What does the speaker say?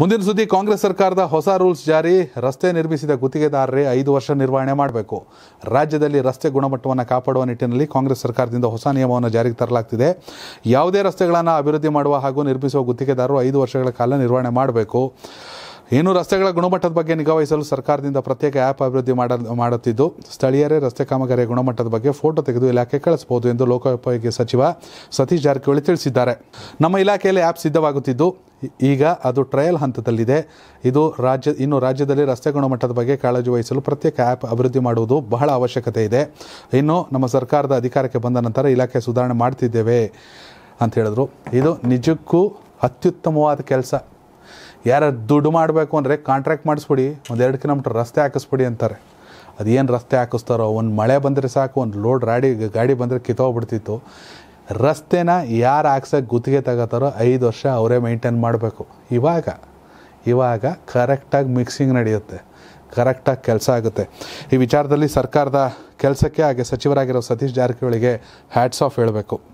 ಮುಂದಿನ ಸುದ್ದಿ ಕಾಂಗ್ರೆಸ್ ಸರ್ಕಾರದ ಹೊಸ ರೂಲ್ಸ್ ಜಾರಿ ರಸ್ತೆ ನಿರ್ಮಿಸಿದ ಗುತ್ತಿಗೆದಾರರೇ ಐದು ವರ್ಷ ನಿರ್ವಹಣೆ ಮಾಡಬೇಕು ರಾಜ್ಯದಲ್ಲಿ ರಸ್ತೆ ಗುಣಮಟ್ಟವನ್ನು ಕಾಪಾಡುವ ನಿಟ್ಟಿನಲ್ಲಿ ಕಾಂಗ್ರೆಸ್ ಸರ್ಕಾರದಿಂದ ಹೊಸ ನಿಯಮವನ್ನು ಜಾರಿಗೆ ತರಲಾಗ್ತಿದೆ ಯಾವುದೇ ರಸ್ತೆಗಳನ್ನು ಅಭಿವೃದ್ಧಿ ಮಾಡುವ ಹಾಗೂ ನಿರ್ಮಿಸುವ ಗುತ್ತಿಗೆದಾರರು ಐದು ವರ್ಷಗಳ ಕಾಲ ನಿರ್ವಹಣೆ ಮಾಡಬೇಕು ಇನ್ನು ರಸ್ತೆಗಳ ಗುಣಮಟ್ಟದ ಬಗ್ಗೆ ನಿಗಾವಹಿಸಲು ಸರ್ಕಾರದಿಂದ ಪ್ರತ್ಯೇಕ ಆ್ಯಪ್ ಅಭಿವೃದ್ಧಿ ಮಾಡುತ್ತಿದ್ದು ಸ್ಥಳೀಯರೇ ರಸ್ತೆ ಕಾಮಗಾರಿಯ ಗುಣಮಟ್ಟದ ಬಗ್ಗೆ ಫೋಟೋ ತೆಗೆದು ಇಲಾಖೆ ಕಳಿಸಬಹುದು ಎಂದು ಲೋಕೋಪಯೋಗಿ ಸಚಿವ ಸತೀಶ್ ಜಾರಕಿಹೊಳಿ ತಿಳಿಸಿದ್ದಾರೆ ನಮ್ಮ ಇಲಾಖೆಯಲ್ಲಿ ಆ್ಯಪ್ ಸಿದ್ಧವಾಗುತ್ತಿದ್ದು ಈಗ ಅದು ಟ್ರಯಲ್ ಹಂತದಲ್ಲಿದೆ ಇದು ರಾಜ್ಯ ಇನ್ನು ರಾಜ್ಯದಲ್ಲಿ ರಸ್ತೆ ಗುಣಮಟ್ಟದ ಬಗ್ಗೆ ಕಾಳಜಿ ವಹಿಸಲು ಪ್ರತ್ಯೇಕ ಆ್ಯಪ್ ಅಭಿವೃದ್ಧಿ ಮಾಡುವುದು ಬಹಳ ಅವಶ್ಯಕತೆ ಇದೆ ಇನ್ನು ನಮ್ಮ ಸರ್ಕಾರದ ಅಧಿಕಾರಕ್ಕೆ ಬಂದ ನಂತರ ಇಲಾಖೆ ಸುಧಾರಣೆ ಮಾಡ್ತಿದ್ದೇವೆ ಅಂತ ಹೇಳಿದ್ರು ಇದು ನಿಜಕ್ಕೂ ಅತ್ಯುತ್ತಮವಾದ ಕೆಲಸ ಯಾರು ದುಡ್ಡು ಮಾಡಬೇಕು ಅಂದರೆ ಕಾಂಟ್ರಾಕ್ಟ್ ಮಾಡಿಸ್ಬಿಡಿ ಒಂದು ಎರಡು ಕಿಲೋಮೀಟ್ರ್ ರಸ್ತೆ ಹಾಕಿಸ್ಬಿಡಿ ಅಂತಾರೆ ಅದೇನು ರಸ್ತೆ ಹಾಕಿಸ್ತಾರೋ ಒಂದು ಮಳೆ ಬಂದರೆ ಸಾಕು ಒಂದು ಲೋಡ್ ರಾಡಿ ಗಾಡಿ ಬಂದರೆ ಕಿತ್ತೋಗ್ಬಿಡ್ತಿತ್ತು ರಸ್ತೆನ ಯಾರು ಹಾಕ್ಸೋಕ್ಕೆ ಗುತ್ತಿಗೆ ತಗೋತಾರೋ ಐದು ವರ್ಷ ಅವರೇ ಮೈಂಟೈನ್ ಮಾಡಬೇಕು ಇವಾಗ ಇವಾಗ ಕರೆಕ್ಟಾಗಿ ಮಿಕ್ಸಿಂಗ್ ನಡೆಯುತ್ತೆ ಕರೆಕ್ಟಾಗಿ ಕೆಲಸ ಆಗುತ್ತೆ ಈ ವಿಚಾರದಲ್ಲಿ ಸರ್ಕಾರದ ಕೆಲಸಕ್ಕೆ ಹಾಗೆ ಸಚಿವರಾಗಿರೋ ಸತೀಶ್ ಜಾರಕಿಹೊಳಿಗೆ ಹ್ಯಾಟ್ಸ್ ಆಫ್ ಹೇಳಬೇಕು